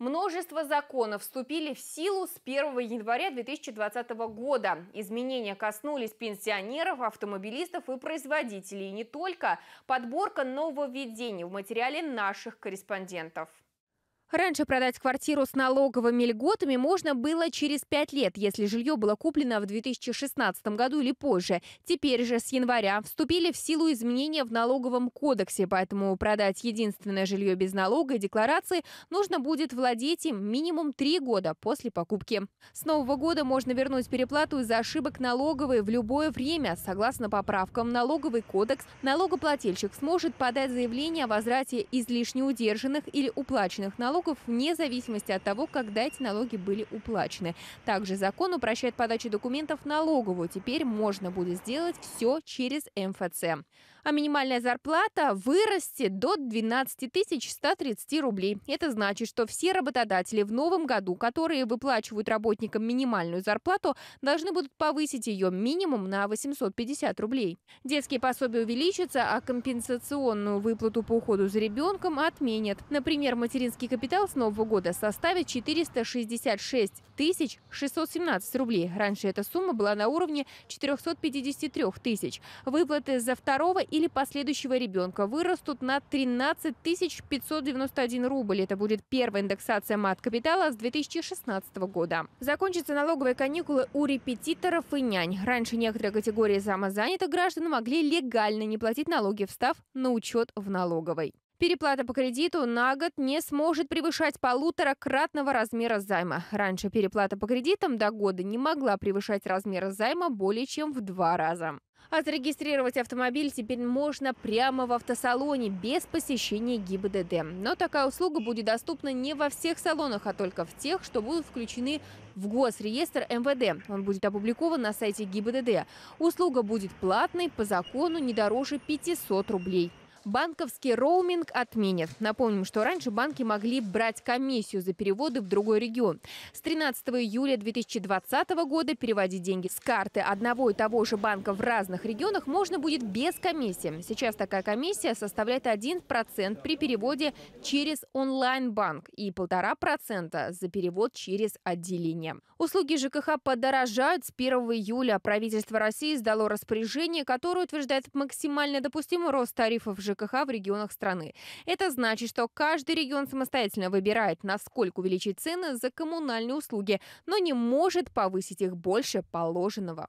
Множество законов вступили в силу с 1 января 2020 года. Изменения коснулись пенсионеров, автомобилистов и производителей. И не только. Подборка нововведений в материале наших корреспондентов. Раньше продать квартиру с налоговыми льготами можно было через 5 лет, если жилье было куплено в 2016 году или позже. Теперь же с января вступили в силу изменения в налоговом кодексе, поэтому продать единственное жилье без налога и декларации нужно будет владеть им минимум 3 года после покупки. С нового года можно вернуть переплату из-за ошибок налоговой в любое время. Согласно поправкам налоговый кодекс, налогоплательщик сможет подать заявление о возврате излишне удержанных или уплаченных налогов налогов вне зависимости от того, когда эти налоги были уплачены. Также закон упрощает подачу документов налоговую. Теперь можно будет сделать все через МФЦ а минимальная зарплата вырастет до 12 130 рублей. Это значит, что все работодатели в новом году, которые выплачивают работникам минимальную зарплату, должны будут повысить ее минимум на 850 рублей. Детские пособия увеличатся, а компенсационную выплату по уходу за ребенком отменят. Например, материнский капитал с нового года составит 466 тысяч 617 рублей. Раньше эта сумма была на уровне 453 тысяч. Выплаты за второго или последующего ребенка вырастут на 13 591 рубль. Это будет первая индексация мат капитала с 2016 года. Закончатся налоговые каникулы у репетиторов и нянь. Раньше некоторые категории самозанятых граждан могли легально не платить налоги, встав на учет в налоговой. Переплата по кредиту на год не сможет превышать полуторакратного размера займа. Раньше переплата по кредитам до года не могла превышать размер займа более чем в два раза. А зарегистрировать автомобиль теперь можно прямо в автосалоне, без посещения ГИБДД. Но такая услуга будет доступна не во всех салонах, а только в тех, что будут включены в госреестр МВД. Он будет опубликован на сайте ГИБДД. Услуга будет платной, по закону не дороже 500 рублей. Банковский роуминг отменят. Напомним, что раньше банки могли брать комиссию за переводы в другой регион. С 13 июля 2020 года переводить деньги с карты одного и того же банка в разных регионах можно будет без комиссии. Сейчас такая комиссия составляет 1% при переводе через онлайн-банк и 1,5% за перевод через отделение. Услуги ЖКХ подорожают с 1 июля. Правительство России издало распоряжение, которое утверждает максимально допустимый рост тарифов ЖКХ ЖКХ в регионах страны. Это значит, что каждый регион самостоятельно выбирает, насколько увеличить цены за коммунальные услуги, но не может повысить их больше положенного.